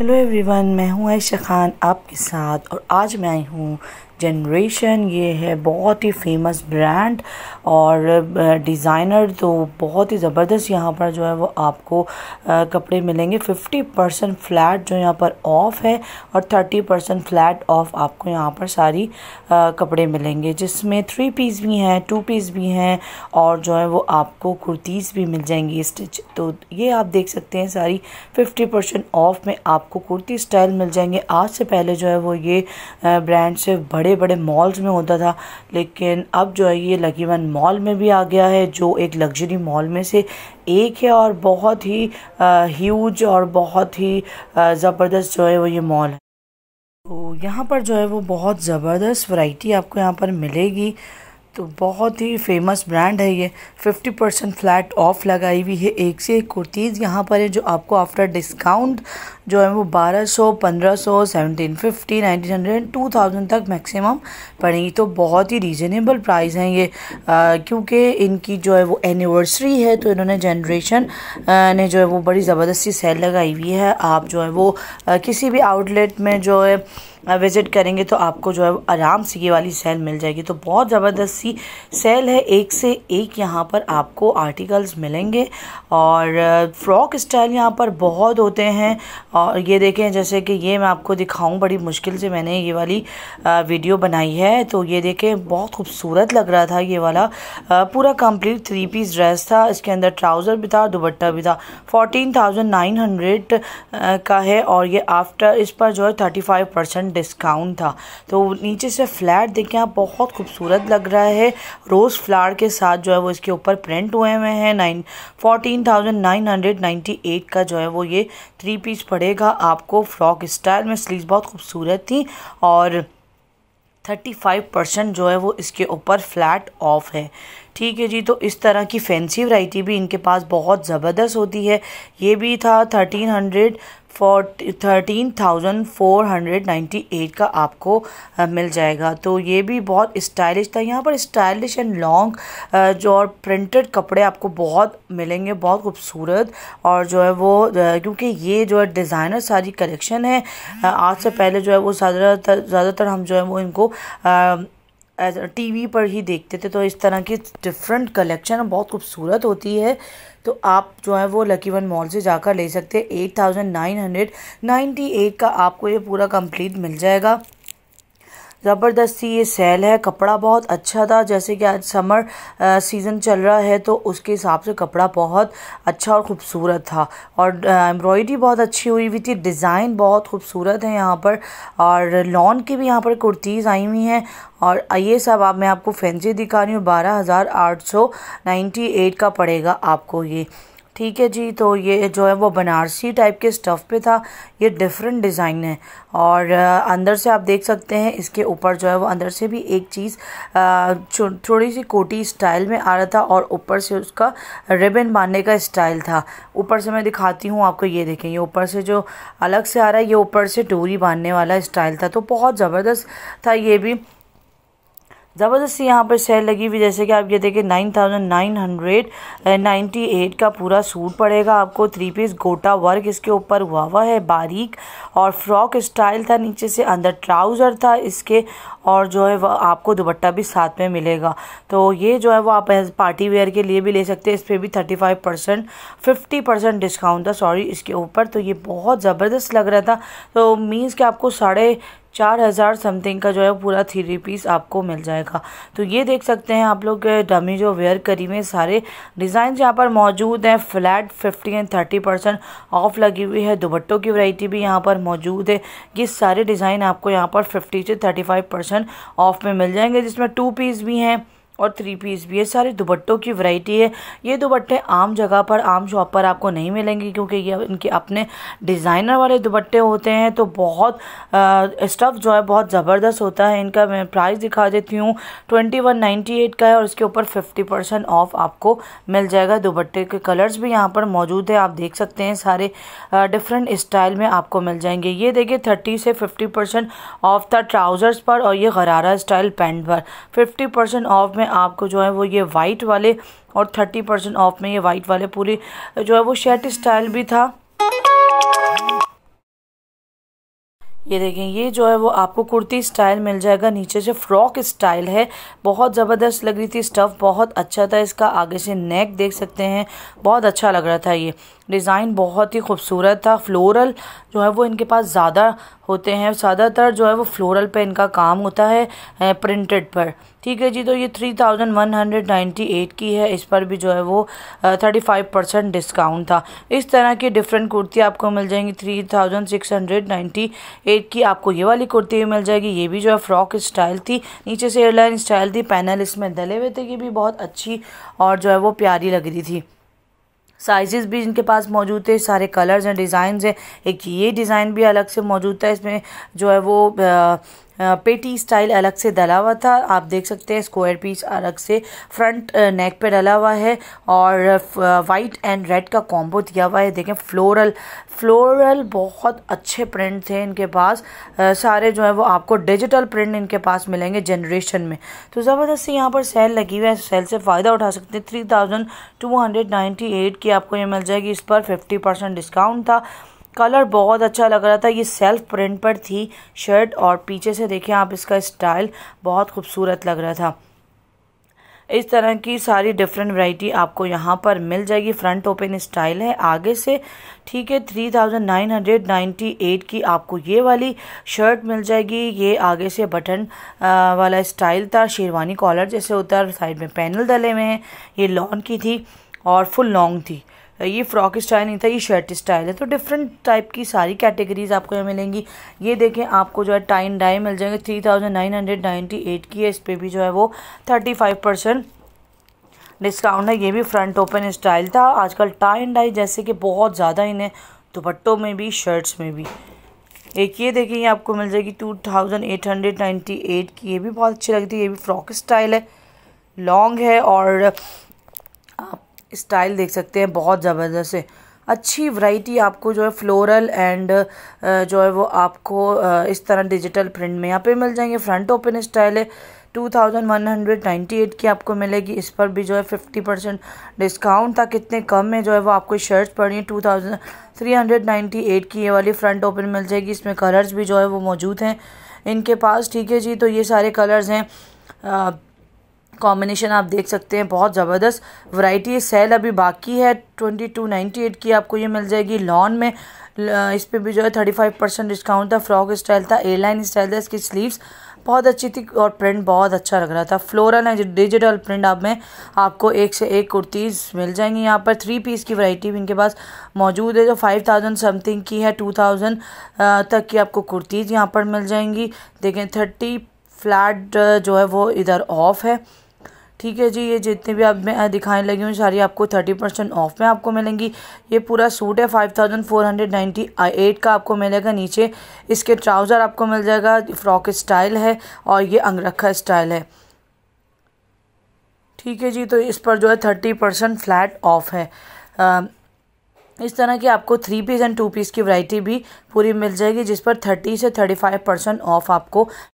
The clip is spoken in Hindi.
हेलो एवरीवन मैं हूं आयशा खान आपके साथ और आज मैं आई हूं जनरेशन ये है बहुत ही फेमस ब्रांड और डिज़ाइनर तो बहुत ही ज़बरदस्त यहाँ पर जो है वो आपको कपड़े मिलेंगे 50 परसेंट फ्लैट जो यहाँ पर ऑफ़ है और 30 परसेंट फ्लैट ऑफ़ आपको यहाँ पर सारी कपड़े मिलेंगे जिसमें थ्री पीस भी हैं टू पीस भी हैं और जो है वो आपको कुर्तीज़ भी मिल जाएंगी स्टिच तो ये आप देख सकते हैं सारी फ़िफ्टी परसेंट ऑफ़ में आपको कुर्ती स्टाइल मिल जाएंगे आज से पहले जो है वो ये ब्रांड से बड़े बड़े बड़े मॉल्स में होता था लेकिन अब जो है ये लकीवन मॉल में भी आ गया है जो एक लग्जरी मॉल में से एक है और बहुत ही ह्यूज और बहुत ही ज़बरदस्त जो है वो ये मॉल है तो यहाँ पर जो है वो बहुत ज़बरदस्त वैरायटी आपको यहाँ पर मिलेगी तो बहुत ही फेमस ब्रांड है ये 50 परसेंट फ्लैट ऑफ लगाई हुई है एक से एक कुर्तीज़ यहाँ पर है जो आपको आफ्टर डिस्काउंट जो है वो 1200, 1500, 1750, 1900, 2000 तक मैक्सिमम पड़ेंगी तो बहुत ही रीजनेबल प्राइस हैं ये क्योंकि इनकी जो है वो एनिवर्सरी है तो इन्होंने जनरेशन ने जो है वो बड़ी ज़बरदस्ती सेल लगाई हुई है आप जो है वो आ, किसी भी आउटलेट में जो है विज़िट करेंगे तो आपको जो है आराम से ये वाली सेल मिल जाएगी तो बहुत ज़बरदस्त सी सेल है एक से एक यहाँ पर आपको आर्टिकल्स मिलेंगे और फ्रॉक स्टाइल यहाँ पर बहुत होते हैं और ये देखें जैसे कि ये मैं आपको दिखाऊँ बड़ी मुश्किल से मैंने ये वाली वीडियो बनाई है तो ये देखें बहुत खूबसूरत लग रहा था ये वाला पूरा कम्प्लीट थ्री पीस ड्रेस था इसके अंदर ट्राउज़र भी था दुबट्टा भी था फोर्टीन थाउजेंड नाइन हंड्रेड का है और ये आफ्टर इस पर जो है थर्टी फाइव परसेंट डिस्काउंट था तो नीचे से फ्लैट देखें आप बहुत खूबसूरत लग रहा है रोज़ फ्लावर के साथ जो है वो इसके ऊपर प्रिंट हुए हुए हैं nine fourteen thousand nine hundred ninety eight का जो है वो ये थ्री पीस पड़ेगा आपको फ्रॉक स्टाइल में स्लीव बहुत खूबसूरत थी और थर्टी फाइव परसेंट जो है वो इसके ऊपर फ्लैट ऑफ है ठीक है जी तो इस तरह की फैंसी वैरायटी भी इनके पास बहुत ज़बरदस्त होती है ये भी था thirteen hundred thirteen thousand four hundred ninety eight का आपको मिल जाएगा तो ये भी बहुत स्टाइलिश था यहाँ पर स्टाइलिश एंड लॉन्ग जो और प्रिंटेड कपड़े आपको बहुत मिलेंगे बहुत खूबसूरत और जो है वो क्योंकि ये जो है डिज़ाइनर सारी कलेक्शन है आज से पहले जो है वो ज़्यादातर ज़्यादातर हम जो है वो इनको टीवी पर ही देखते थे तो इस तरह की डिफरेंट कलेक्शन बहुत खूबसूरत होती है तो आप जो है वो लकी वन मॉल से जाकर ले सकते हैं eight thousand nine hundred ninety eight का आपको ये पूरा कंप्लीट मिल जाएगा ज़बरदस्ती ये सेल है कपड़ा बहुत अच्छा था जैसे कि आज समर सीज़न चल रहा है तो उसके हिसाब से कपड़ा बहुत अच्छा और ख़ूबसूरत था और एम्ब्रॉयडरी बहुत अच्छी हुई हुई थी डिज़ाइन बहुत खूबसूरत है यहाँ पर और लॉन की भी यहाँ पर कुर्तीज़ आई हुई हैं और ये सब आप मैं आपको फैंसी दिखा रही हूँ बारह हज़ार आठ सौ एट का पड़ेगा आपको ये ठीक है जी तो ये जो है वो बनारसी टाइप के स्टफ़ पे था ये डिफरेंट डिज़ाइन है और अंदर से आप देख सकते हैं इसके ऊपर जो है वो अंदर से भी एक चीज़ थोड़ी सी कोटी स्टाइल में आ रहा था और ऊपर से उसका रिबन बांधने का स्टाइल था ऊपर से मैं दिखाती हूँ आपको ये देखें ये ऊपर से जो अलग से आ रहा है ये ऊपर से डोरी बांधने वाला स्टाइल था तो बहुत ज़बरदस्त था ये भी ज़बरदस्ती यहाँ पर सेल लगी हुई जैसे कि आप ये देखें nine thousand nine hundred ninety eight का पूरा सूट पड़ेगा आपको थ्री पीस गोटा वर्क इसके ऊपर हुआ हुआ है बारीक और फ्रॉक स्टाइल था नीचे से अंदर ट्राउज़र था इसके और जो है वह आपको दुपट्टा भी साथ में मिलेगा तो ये जो है वो आप पार्टी वेयर के लिए भी ले सकते हैं इस पर भी thirty five percent fifty percent discount था सॉरी इसके ऊपर तो ये बहुत ज़बरदस्त लग रहा था तो मीन्स कि आपको साढ़े चार हज़ार समथिंग का जो है पूरा थ्री पीस आपको मिल जाएगा तो ये देख सकते हैं आप लोग डमी जो वेयर करी में सारे डिज़ाइन यहाँ पर मौजूद हैं flat fifty and thirty percent off लगी हुई है दुबट्टों की वैरायटी भी यहाँ पर मौजूद है ये सारे डिज़ाइन आपको यहाँ पर फिफ्टी से थर्टी फाइव परसेंट ऑफ में मिल जाएंगे जिसमें टू पीस भी हैं और थ्री पीस भी ये सारे दुबट्टों की वैरायटी है ये दुबट्टे आम जगह पर आम शॉप पर आपको नहीं मिलेंगे क्योंकि ये इनके अपने डिज़ाइनर वाले दुबट्टे होते हैं तो बहुत स्टफ़ जो है बहुत ज़बरदस्त होता है इनका मैं प्राइस दिखा देती हूँ ट्वेंटी वन नाइन्टी एट का है और इसके ऊपर फिफ्टी परसेंट ऑफ आपको मिल जाएगा दुबट्टे के कलर्स भी यहाँ पर मौजूद है आप देख सकते हैं सारे डिफरेंट स्टाइल में आपको मिल जाएंगे ये देखिए थर्टी से फिफ्टी परसेंट ऑफ था ट्राउज़र्स पर और ये गरारा स्टाइल पैंट पर फिफ्टी परसेंट ऑफ में आपको जो है वो ये वाइट वाले और थर्टी परसेंट ऑफ में ये वाइट वाले पूरे जो है वो शर्ट स्टाइल भी था ये देखें ये जो है वो आपको कुर्ती स्टाइल मिल जाएगा नीचे से फ्रॉक स्टाइल है बहुत ज़बरदस्त लग रही थी स्टफ़ बहुत अच्छा था इसका आगे से नेक देख सकते हैं बहुत अच्छा लग रहा था ये डिज़ाइन बहुत ही खूबसूरत था फ्लोरल जो है वो इनके पास ज़्यादा होते हैं ज़्यादातर जो है वो फ्लोरल पे इनका काम होता है प्रिंटेड पर ठीक है जी तो ये three thousand one hundred ninety eight की है इस पर भी जो है वो थर्टी फाइव परसेंट डिस्काउंट था इस तरह की डिफरेंट कुर्ती आपको मिल जाएंगी three thousand six hundred ninety eight की आपको ये वाली कुर्ती भी मिल जाएगी ये भी जो है फ्रॉक स्टाइल थी नीचे से एयरलाइन स्टाइल थी पैनल इसमें डले हुए थे ये भी बहुत अच्छी और जो है वो प्यारी लग रही थी साइजेस भी इनके पास मौजूद है सारे कलर्स हैं डिज़ाइन हैं एक ये डिज़ाइन भी अलग से मौजूद है इसमें जो है वो पेटी स्टाइल अलग से डला हुआ था आप देख सकते हैं स्क्वायर पीस अलग से फ्रंट नेक पे डला हुआ है और वाइट एंड रेड का कॉम्बो दिया हुआ है देखें फ्लोरल फ्लोरल बहुत अच्छे प्रिंट थे इनके पास सारे जो है वो आपको डिजिटल प्रिंट इनके पास मिलेंगे जनरेशन में तो ज़बरदस्त से यहाँ पर सेल लगी हुई है सेल से फ़ायदा उठा सकते हैं three thousand two hundred ninety eight की आपको ये मिल जाएगी इस पर फिफ्टी परसेंट डिस्काउंट था कलर बहुत अच्छा लग रहा था ये सेल्फ प्रिंट पर थी शर्ट और पीछे से देखें आप इसका स्टाइल बहुत खूबसूरत लग रहा था इस तरह की सारी डिफरेंट वैरायटी आपको यहाँ पर मिल जाएगी फ्रंट ओपन स्टाइल है आगे से ठीक है three thousand nine hundred ninety eight की आपको ये वाली शर्ट मिल जाएगी ये आगे से बटन आ, वाला स्टाइल था शेरवानी कॉलर जैसे होता है साइड में पैनल डले हुए हैं ये लॉन्ग की थी और फुल लॉन्ग थी ये फ्रॉक स्टाइल नहीं था ये शर्ट स्टाइल है तो डिफरेंट टाइप की सारी कैटेगरीज आपको यहाँ मिलेंगी ये देखें आपको जो है टाइन डाई मिल जाएंगे three thousand nine hundred ninety eight की है इस पर भी जो है वो थर्टी फाइव परसेंट डिस्काउंट है ये भी फ्रंट ओपन स्टाइल था आजकल टाई एंड डाई जैसे कि बहुत ज़्यादा इन्हें दुपट्टों में भी शर्ट्स में भी एक ये देखिए आपको मिल जाएगी two thousand eight hundred ninety eight की ये भी बहुत अच्छी लगती है ये भी फ्रॉक स्टाइल है लॉन्ग है और स्टाइल देख सकते हैं बहुत ज़बरदस्त है अच्छी वैरायटी आपको जो है फ्लोरल एंड जो है वो आपको इस तरह डिजिटल प्रिंट में यहाँ पे मिल जाएंगे फ्रंट ओपन स्टाइल है 2198 की आपको मिलेगी इस पर भी जो है 50 परसेंट डिस्काउंट था कितने कम में जो है वो आपको शर्ट्स पड़ रही नाइन्टी एट की ये वाली फ्रंट ओपन मिल जाएगी इसमें कलर्स भी जो है वो मौजूद हैं इनके पास ठीक है जी तो ये सारे कलर्स हैं कॉम्बिनेशन आप देख सकते हैं बहुत ज़बरदस्त वैरायटी सेल अभी बाकी है ट्वेंटी टू नाइन्टी एट की आपको ये मिल जाएगी लॉन में इस पर भी जो है थर्टी फाइव परसेंट डिस्काउंट था फ्रॉक स्टाइल था एयरलाइन स्टाइल था इसकी स्लीव्स बहुत अच्छी थी और प्रिंट बहुत अच्छा लग रहा था फ्लोरल है डिजिटल प्रिंट आप में आपको एक से एक कुर्तीज़ मिल जाएंगी यहाँ पर थ्री पीस की वैरायटी भी इनके पास मौजूद है जो फाइव थाउजेंड समथिंग की है टू थाउजेंड तक की आपको कुर्तीज़ यहाँ पर मिल जाएंगी देखें थर्टी फ्लैट जो है वो इधर ऑफ है ठीक है जी ये जितने भी आप मैं दिखाने लगी हूँ सारी आपको थर्टी परसेंट ऑफ में आपको मिलेंगी ये पूरा सूट है five thousand four hundred ninety eight का आपको मिलेगा नीचे इसके ट्राउज़र आपको मिल जाएगा फ्रॉक स्टाइल है और ये अंगरखा स्टाइल है ठीक है जी तो इस पर जो है थर्टी परसेंट फ्लैट ऑफ है आ, इस तरह की आपको three piece and two piece की वैरायटी भी पूरी मिल जाएगी जिस पर थर्टी से थर्टी फाइव परसेंट ऑफ आपको